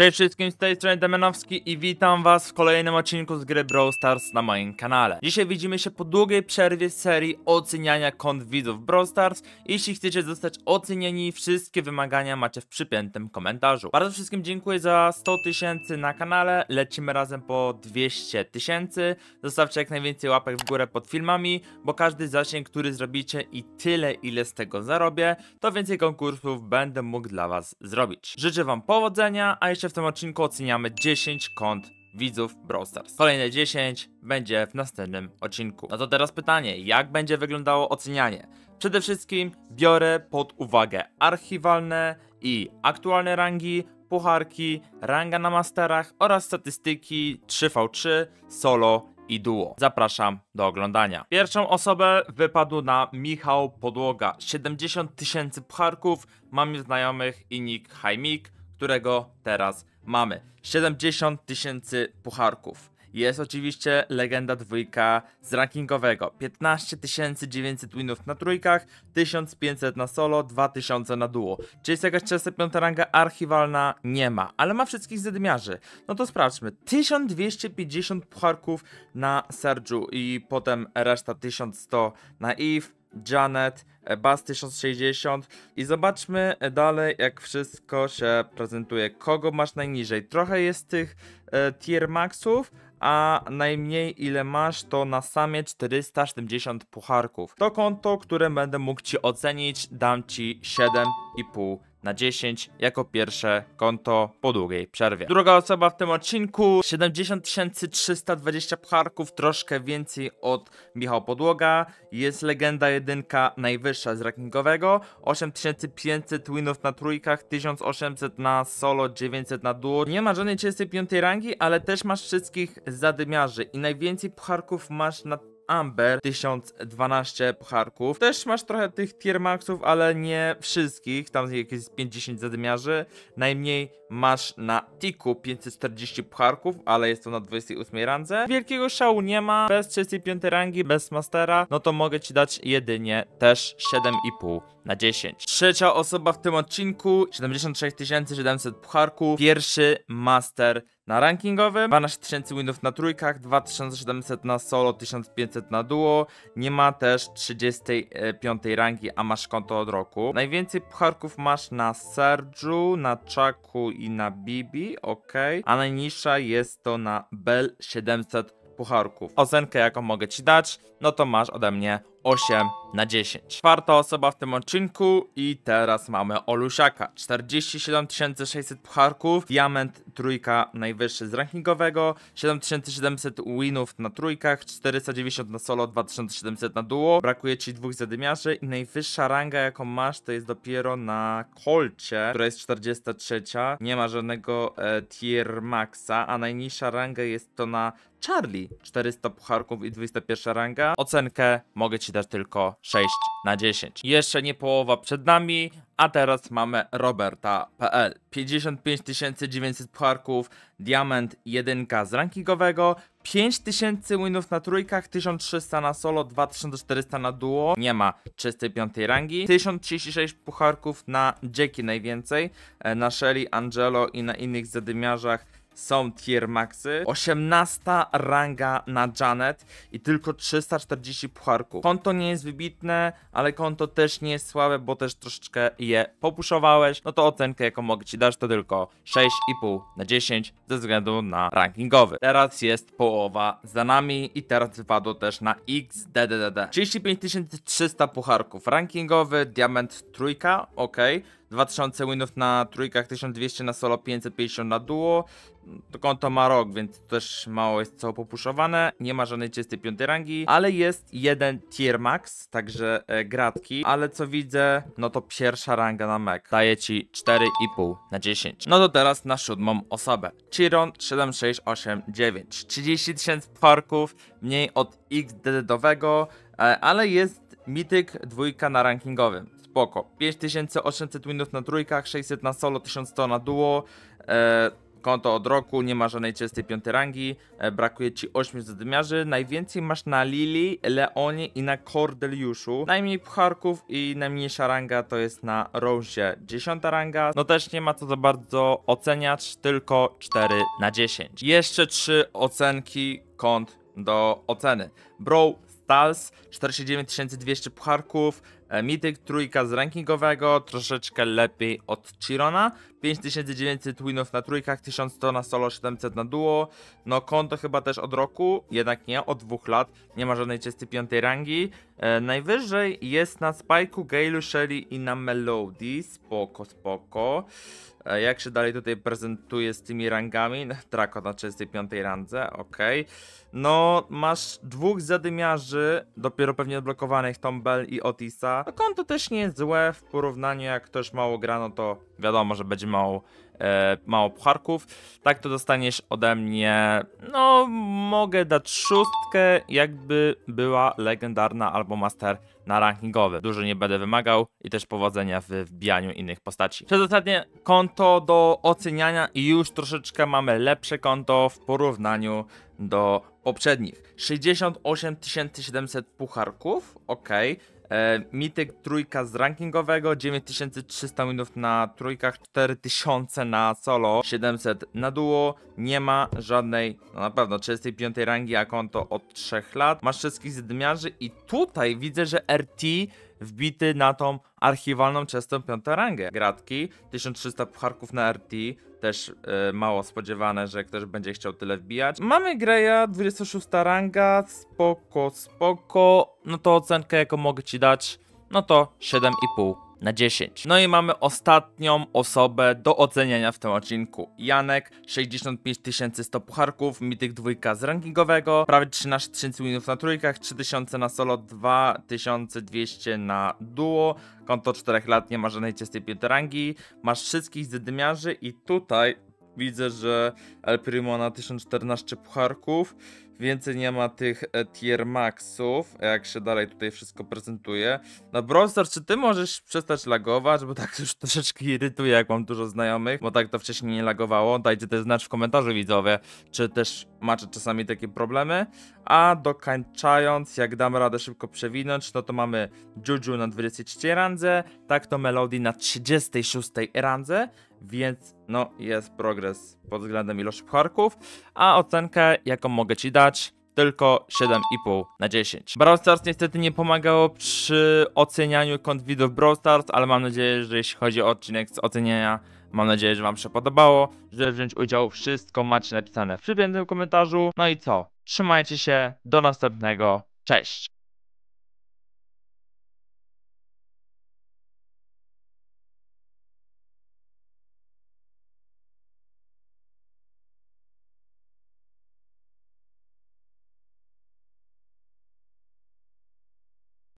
Cześć wszystkim, z tej strony Damianowski i witam was w kolejnym odcinku z gry Brawl Stars na moim kanale. Dzisiaj widzimy się po długiej przerwie serii oceniania kont widzów Brawl Stars. Jeśli chcecie zostać ocenieni, wszystkie wymagania macie w przypiętym komentarzu. Bardzo wszystkim dziękuję za 100 tysięcy na kanale, lecimy razem po 200 tysięcy. Zostawcie jak najwięcej łapek w górę pod filmami, bo każdy zasięg, który zrobicie i tyle ile z tego zarobię, to więcej konkursów będę mógł dla was zrobić. Życzę wam powodzenia, a jeszcze w tym odcinku oceniamy 10 kont widzów Brawl Stars. Kolejne 10 będzie w następnym odcinku. No to teraz pytanie, jak będzie wyglądało ocenianie? Przede wszystkim biorę pod uwagę archiwalne i aktualne rangi, pucharki, ranga na masterach oraz statystyki 3v3, solo i duo. Zapraszam do oglądania. Pierwszą osobę wypadł na Michał Podłoga. 70 tysięcy pucharków, mam znajomych i nick Hajmik którego teraz mamy. 70 tysięcy pucharków. Jest oczywiście legenda dwójka z rankingowego. 15 900 winów na trójkach, 1500 na solo, 2000 na duo. Czy jest jakaś 35 ranga archiwalna? Nie ma, ale ma wszystkich zedmiarzy. No to sprawdźmy. 1250 pucharków na Sergiu i potem reszta 1100 na Eve. Janet, e, Bass 1060 i zobaczmy e, dalej jak wszystko się prezentuje. Kogo masz najniżej? Trochę jest tych e, tier maxów, a najmniej ile masz to na samie 470 pucharków. To konto, które będę mógł Ci ocenić dam Ci 7,5 na 10 jako pierwsze konto po długiej przerwie. Druga osoba w tym odcinku 70 320 pcharków, troszkę więcej od Michał Podłoga. Jest legenda jedynka najwyższa z rankingowego, 8500 winów na trójkach, 1800 na solo, 900 na duo. Nie ma żadnej 35 rangi, ale też masz wszystkich zadymiarzy i najwięcej pcharków masz na Amber 1012 pucharków. Też masz trochę tych tier maxów, ale nie wszystkich, tam jakieś 50 zadymiarzy. Najmniej masz na Tiku 540 pucharków, ale jest to na 28 randze. Wielkiego szału nie ma, bez 35 rangi, bez mastera, no to mogę ci dać jedynie też 7,5 na 10. Trzecia osoba w tym odcinku, 76 700 pucharków, pierwszy master na rankingowym, 12 tysięcy winów na trójkach, 2700 na solo, 1500 na duo, nie ma też 35 e, rangi, a masz konto od roku. Najwięcej pucharków masz na Sergiu, na Czaku i na Bibi, ok, a najniższa jest to na Bell 700 pucharków. Ocenkę jaką mogę Ci dać, no to masz ode mnie 8 na 10. Czwarta osoba w tym odcinku i teraz mamy Olusiaka. 47 600 pucharków, diament trójka najwyższy z rankingowego, 7700 winów na trójkach, 490 na solo, 2700 na duo. Brakuje ci dwóch zadymiarzy i najwyższa ranga jaką masz to jest dopiero na kolcie, która jest 43. Nie ma żadnego e, tier maxa, a najniższa ranga jest to na Charlie. 400 pucharków i 21 ranga. Ocenkę mogę ci musi dać tylko 6 na 10. Jeszcze nie połowa przed nami, a teraz mamy Roberta.pl. 55 900 pucharków, diament 1 z rankingowego, 5000 winów na trójkach, 1300 na solo, 2400 na duo, nie ma 305 rangi, 1036 pucharków na Jackie najwięcej, e, na Shelly, Angelo i na innych zadymiarzach są tier maxy. 18 ranga na Janet i tylko 340 pucharków. Konto nie jest wybitne, ale konto też nie jest słabe, bo też troszeczkę je popuszowałeś. No to ocenkę jaką mogę ci dać to tylko 6,5 na 10 ze względu na rankingowy. Teraz jest połowa za nami i teraz wypadło też na XDDD. 35 300 pucharków. Rankingowy, diament trójka, ok. 2000 winów na trójkach, 1200 na solo, 550 na duo. To konto ma rok, więc też mało jest co popuszowane. Nie ma żadnej 35 rangi, ale jest jeden tier max, także e, gratki. Ale co widzę, no to pierwsza ranga na mech. Daje ci 4,5 na 10. No to teraz na siódmą osobę. Chiron 7689. 30 tysięcy parków, mniej od XDD-owego, e, ale jest mityk dwójka na rankingowym spoko. 5800 minut na trójkach, 600 na solo, 1100 na duo. E, konto od roku, nie ma żadnej czystej piątej rangi, e, brakuje ci 8 zadymiarzy, najwięcej masz na Lili, Leonie i na Cordeliuszu, najmniej pucharków i najmniejsza ranga to jest na Rose, 10 ranga, no też nie ma co za bardzo oceniać, tylko 4 na 10. Jeszcze 3 ocenki kont do oceny. Bro, Stals, 49 200 pucharków, E, mityk trójka z rankingowego, troszeczkę lepiej od Chirona. 5900 winów na trójkach, 1100 na solo, 700 na duo. No konto chyba też od roku, jednak nie, od dwóch lat. Nie ma żadnej czysty piątej rangi. E, najwyżej jest na Spike'u, Gale'u, Shelly i na Melody. Spoko, spoko. E, jak się dalej tutaj prezentuje z tymi rangami? Draco no, na 35 randze, ok. No, masz dwóch zadymiarzy, dopiero pewnie odblokowanych, Tombell i Otisa. No konto też nie jest złe, w porównaniu jak ktoś mało grano, to wiadomo, że będzie mało, e, mało pucharków. Tak to dostaniesz ode mnie, no mogę dać szóstkę, jakby była legendarna albo master na rankingowy. Dużo nie będę wymagał i też powodzenia w wbijaniu innych postaci. Przedostatnie konto do oceniania i już troszeczkę mamy lepsze konto w porównaniu do poprzednich. 68 700 pucharków, ok. E, mityk trójka z rankingowego, 9300 minut na trójkach, 4000 na solo, 700 na duo. Nie ma żadnej, no na pewno 35 rangi, a konto od 3 lat. Masz wszystkich zdmiarzy i tutaj widzę, że RT wbity na tą archiwalną czystą piątą rangę. Gratki, 1300 pucharków na RT, też yy, mało spodziewane, że ktoś będzie chciał tyle wbijać. Mamy Greya, 26 ranga, spoko, spoko, no to ocenkę jaką mogę ci dać, no to 7,5 na 10. No i mamy ostatnią osobę do oceniania w tym odcinku. Janek, 65 100 pucharków, mityk dwójka z rankingowego, prawie 13 tysięcy winów na trójkach, 3000 na solo, 2200 na duo, konto 4 lat, nie ma żadnej czystej rangi, masz wszystkich zedymiarzy i tutaj widzę, że El Primo na 1014 pucharków, Więcej nie ma tych e, tier maxów, jak się dalej tutaj wszystko prezentuje. Na no, Brawl czy ty możesz przestać lagować? Bo tak już troszeczkę irytuje, jak mam dużo znajomych, bo tak to wcześniej nie lagowało. Dajcie też znać w komentarzu widzowie, czy też macie czasami takie problemy. A dokończając, jak dam radę szybko przewinąć, no to mamy Juju na 23 randze, tak to Melody na 36 randze, więc no jest progres pod względem ilości pucharków, a ocenkę jaką mogę Ci dać tylko 7,5 na 10. Brawl Stars niestety nie pomagało przy ocenianiu kont widów Brawl Stars, ale mam nadzieję, że jeśli chodzi o odcinek z oceniania, mam nadzieję, że Wam się podobało, że wziąć udział wszystko macie napisane w przypiętym komentarzu. No i co? Trzymajcie się, do następnego, cześć!